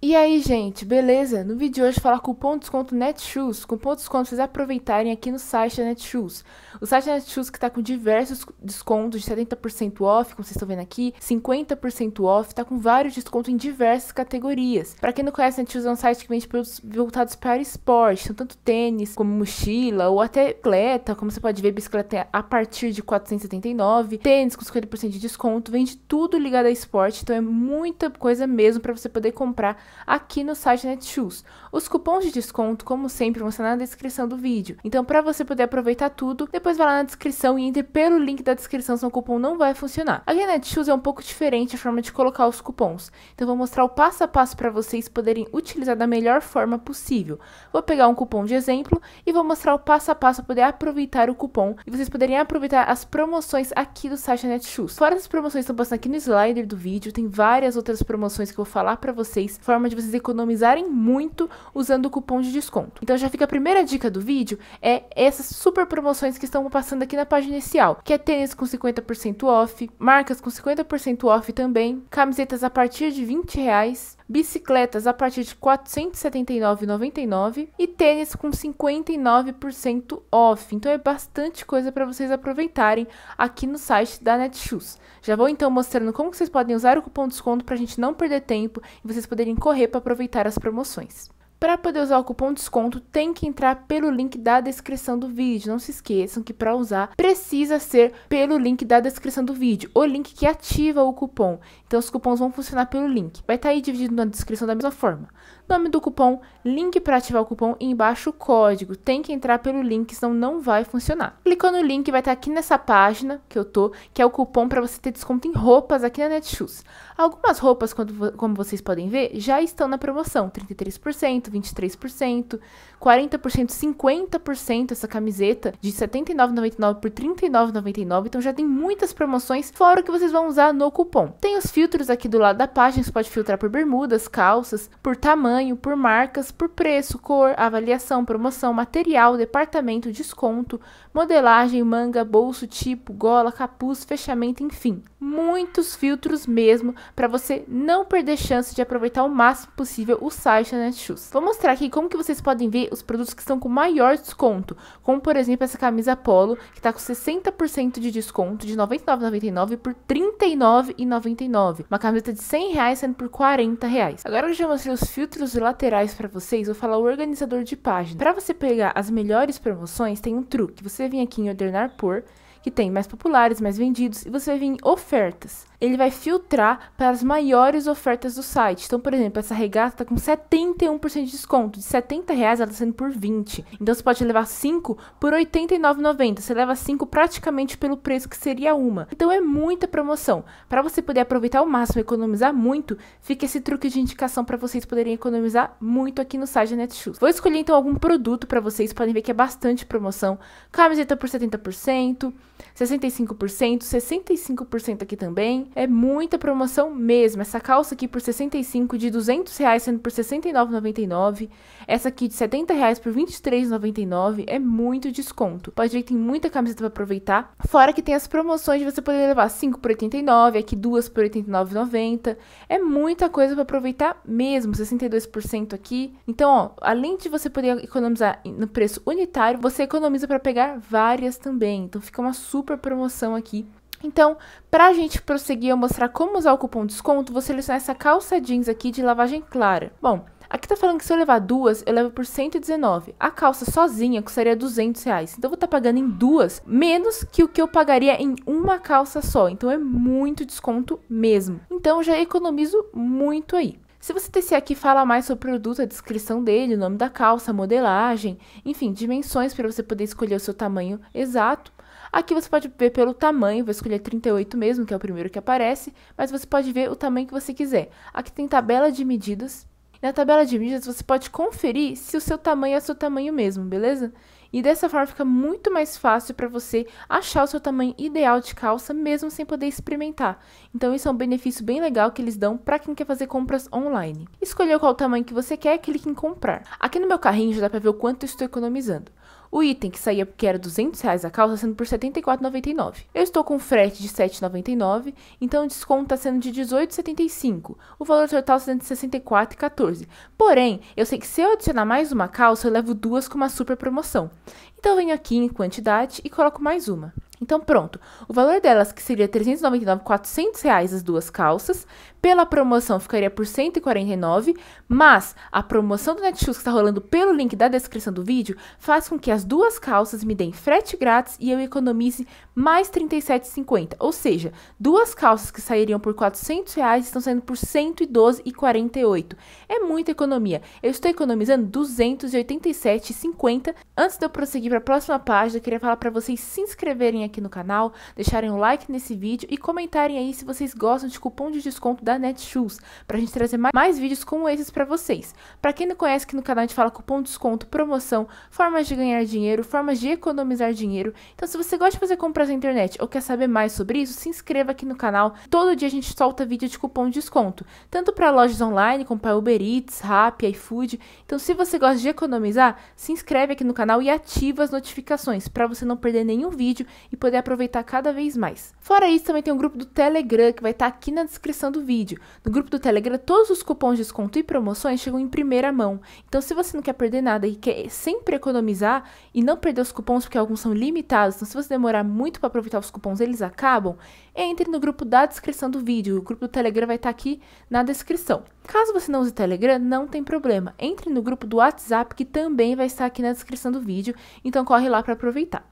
E aí, gente, beleza? No vídeo de hoje falar cupom de desconto Netshoes, cupom de desconto vocês aproveitarem aqui no site da Netshoes. O site da Netshoes que tá com diversos descontos de 70% off, como vocês estão vendo aqui, 50% off, tá com vários descontos em diversas categorias. Para quem não conhece, a Netshoes é um site que vende produtos voltados para esporte, então tanto tênis, como mochila, ou até bicicleta, como você pode ver, bicicleta é a partir de 479, tênis com 50% de desconto, vende tudo ligado a esporte, então é muita coisa mesmo para você poder comprar aqui no site Netshoes. Os cupons de desconto, como sempre, vão estar na descrição do vídeo. Então, para você poder aproveitar tudo, depois vai lá na descrição e entre pelo link da descrição, Se o cupom não vai funcionar. Aqui na Netshoes é um pouco diferente a forma de colocar os cupons. Então, vou mostrar o passo a passo para vocês poderem utilizar da melhor forma possível. Vou pegar um cupom de exemplo e vou mostrar o passo a passo para poder aproveitar o cupom e vocês poderem aproveitar as promoções aqui do site Netshoes. Fora as promoções que estão passando aqui no slider do vídeo, tem várias outras promoções que eu vou falar para vocês, forma forma de vocês economizarem muito usando o cupom de desconto. Então já fica a primeira dica do vídeo, é essas super promoções que estão passando aqui na página inicial, que é tênis com 50% off, marcas com 50% off também, camisetas a partir de 20 reais, bicicletas a partir de R$ 479,99 e tênis com 59% off. Então é bastante coisa para vocês aproveitarem aqui no site da Netshoes. Já vou então mostrando como vocês podem usar o cupom desconto para a gente não perder tempo e vocês poderem correr para aproveitar as promoções. Para poder usar o cupom desconto, tem que entrar pelo link da descrição do vídeo. Não se esqueçam que para usar precisa ser pelo link da descrição do vídeo, o link que ativa o cupom. Então os cupons vão funcionar pelo link. Vai estar tá aí dividido na descrição da mesma forma. Nome do cupom, link para ativar o cupom e embaixo o código. Tem que entrar pelo link, senão não vai funcionar. Clicou no link, vai estar aqui nessa página que eu tô, que é o cupom para você ter desconto em roupas aqui na Netshoes. Algumas roupas, como vocês podem ver, já estão na promoção. 33%, 23%, 40%, 50%. Essa camiseta de R$ 79,99 por R$ 39,99. Então já tem muitas promoções, fora o que vocês vão usar no cupom. Tem os filtros aqui do lado da página, você pode filtrar por bermudas, calças, por tamanho, tamanho, por marcas, por preço, cor, avaliação, promoção, material, departamento, desconto, modelagem, manga, bolso, tipo, gola, capuz, fechamento, enfim. Muitos filtros mesmo para você não perder chance de aproveitar o máximo possível o site da Netshoes. Vou mostrar aqui como que vocês podem ver os produtos que estão com maior desconto, como por exemplo essa camisa polo, que está com 60% de desconto, de R$ 99,99 por R$ 39,99. Uma camiseta de R$ 100 reais sendo por R$ 40 reais. Agora eu já mostrei os filtros filtros laterais para vocês, vou falar o organizador de página. Para você pegar as melhores promoções, tem um truque. Você vem aqui em ordenar por, que tem mais populares, mais vendidos, e você vem em ofertas ele vai filtrar para as maiores ofertas do site. Então, por exemplo, essa regata está com 71% de desconto. De 70 reais ela está sendo por 20. Então você pode levar 5 por 89,90. Você leva 5 praticamente pelo preço que seria uma. Então é muita promoção. Para você poder aproveitar ao máximo e economizar muito, fica esse truque de indicação para vocês poderem economizar muito aqui no site da Netshoes. Vou escolher então algum produto para vocês, podem ver que é bastante promoção. Camiseta por 70%, 65%, 65% aqui também. É muita promoção mesmo. Essa calça aqui por 65 de 200 reais sendo por 69,99. Essa aqui de 70 reais por 23,99 é muito desconto. Pode ver que tem muita camiseta para aproveitar. Fora que tem as promoções de você poder levar 5 por 89, aqui duas por 89,90. É muita coisa para aproveitar mesmo, 62% aqui. Então, ó, além de você poder economizar no preço unitário, você economiza para pegar várias também. Então fica uma super promoção aqui então, para a gente prosseguir a mostrar como usar o cupom desconto, vou selecionar essa calça jeans aqui de lavagem clara. Bom, Aqui tá falando que se eu levar duas, eu levo por 119. A calça sozinha custaria 200 reais. Então eu vou estar tá pagando em duas, menos que o que eu pagaria em uma calça só. Então é muito desconto mesmo. Então eu já economizo muito aí. Se você descer aqui, fala mais sobre o produto, a descrição dele, o nome da calça, a modelagem, enfim, dimensões para você poder escolher o seu tamanho exato. Aqui você pode ver pelo tamanho, vou escolher 38 mesmo, que é o primeiro que aparece, mas você pode ver o tamanho que você quiser. Aqui tem tabela de medidas. Na tabela de medidas você pode conferir se o seu tamanho é o seu tamanho mesmo, beleza? E dessa forma fica muito mais fácil para você achar o seu tamanho ideal de calça, mesmo sem poder experimentar. Então, isso é um benefício bem legal que eles dão para quem quer fazer compras online. Escolheu qual tamanho que você quer, clique em comprar. Aqui no meu carrinho já dá para ver o quanto estou economizando. O item que saía porque era 200 reais a calça, sendo por 74,99. Eu estou com frete de 7,99, então o desconto está sendo de 18,75. O valor total sendo de 64,14. Porém, eu sei que se eu adicionar mais uma calça, eu levo duas com uma super promoção. Então eu venho aqui em quantidade e coloco mais uma. Então pronto, o valor delas, que seria R$ 399,400 reais as duas calças, pela promoção ficaria por 149, mas a promoção do Netshoes que está rolando pelo link da descrição do vídeo faz com que as duas calças me deem frete grátis e eu economize mais 37,50, ou seja, duas calças que sairiam por 400 reais estão saindo por 112,48. É muita economia. Eu estou economizando 287,50. Antes de eu prosseguir para a próxima página, eu queria falar para vocês se inscreverem aqui aqui no canal, deixarem o um like nesse vídeo e comentarem aí se vocês gostam de cupom de desconto da Netshoes, pra gente trazer mais, vídeos como esses para vocês. Para quem não conhece, aqui no canal a gente fala cupom, desconto, promoção, formas de ganhar dinheiro, formas de economizar dinheiro. Então se você gosta de fazer compras na internet ou quer saber mais sobre isso, se inscreva aqui no canal. Todo dia a gente solta vídeo de cupom de desconto, tanto para lojas online como para Uber Eats, Rappi, iFood. Então se você gosta de economizar, se inscreve aqui no canal e ativa as notificações para você não perder nenhum vídeo e poder aproveitar cada vez mais. Fora isso, também tem o um grupo do Telegram que vai estar tá aqui na descrição do vídeo. No grupo do Telegram, todos os cupons de desconto e promoções chegam em primeira mão. Então, se você não quer perder nada e quer sempre economizar e não perder os cupons, porque alguns são limitados, então se você demorar muito para aproveitar os cupons, eles acabam, entre no grupo da descrição do vídeo. O grupo do Telegram vai estar tá aqui na descrição. Caso você não use Telegram, não tem problema. Entre no grupo do WhatsApp que também vai estar aqui na descrição do vídeo, então corre lá para aproveitar.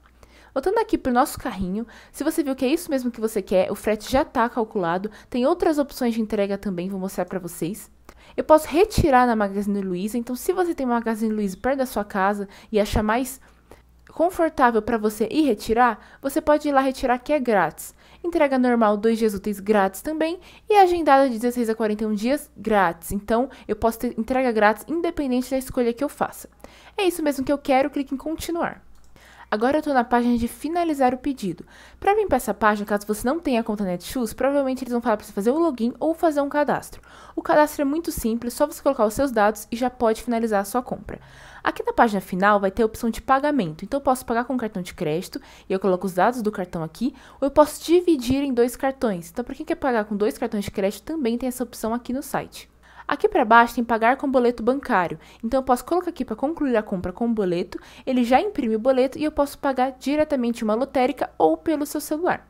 Voltando aqui para o nosso carrinho, se você viu que é isso mesmo que você quer, o frete já está calculado, tem outras opções de entrega também, vou mostrar para vocês. Eu posso retirar na Magazine Luiza, então se você tem uma Magazine Luiza perto da sua casa e achar mais confortável para você ir retirar, você pode ir lá retirar que é grátis. Entrega normal, dois dias úteis grátis também e agendada de 16 a 41 dias grátis. Então, eu posso ter entrega grátis independente da escolha que eu faça. É isso mesmo que eu quero, clique em continuar. Agora eu tô na página de finalizar o pedido. Para vir para essa página, caso você não tenha conta Netshoes, provavelmente eles vão falar para você fazer o um login ou fazer um cadastro. O cadastro é muito simples, só você colocar os seus dados e já pode finalizar a sua compra. Aqui na página final vai ter a opção de pagamento, então eu posso pagar com cartão de crédito e eu coloco os dados do cartão aqui, ou eu posso dividir em dois cartões. Então para quem quer pagar com dois cartões de crédito também tem essa opção aqui no site. Aqui para baixo tem pagar com boleto bancário. Então eu posso colocar aqui para concluir a compra com o boleto, ele já imprime o boleto e eu posso pagar diretamente uma lotérica ou pelo seu celular.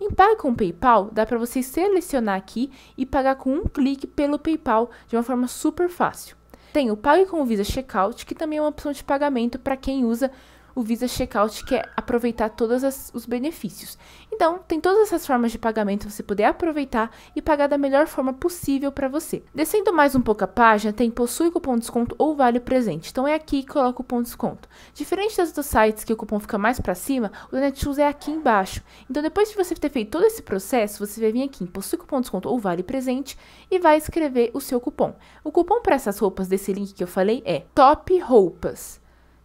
Em Pague com PayPal, dá para você selecionar aqui e pagar com um clique pelo PayPal de uma forma super fácil. Tem o Pague com o Visa Checkout, que também é uma opção de pagamento para quem usa o Visa Checkout, que é aproveitar todos os benefícios. Então, tem todas essas formas de pagamento você poder aproveitar e pagar da melhor forma possível para você. Descendo mais um pouco a página, tem possui cupom desconto ou vale presente. Então é aqui que coloca o cupom desconto. Diferente das dos sites que o cupom fica mais para cima, o da Netshoes é aqui embaixo. Então depois de você ter feito todo esse processo, você vai vir aqui em possui cupom desconto ou vale presente e vai escrever o seu cupom. O cupom para essas roupas desse link que eu falei é TOP ROUPAS.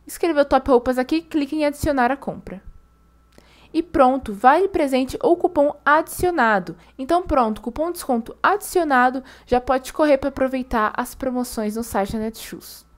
Escreveu TOP ROUPAS aqui, clique em adicionar a compra e pronto, vale presente ou cupom adicionado. Então pronto, cupom desconto adicionado já pode correr para aproveitar as promoções no site da Netshoes.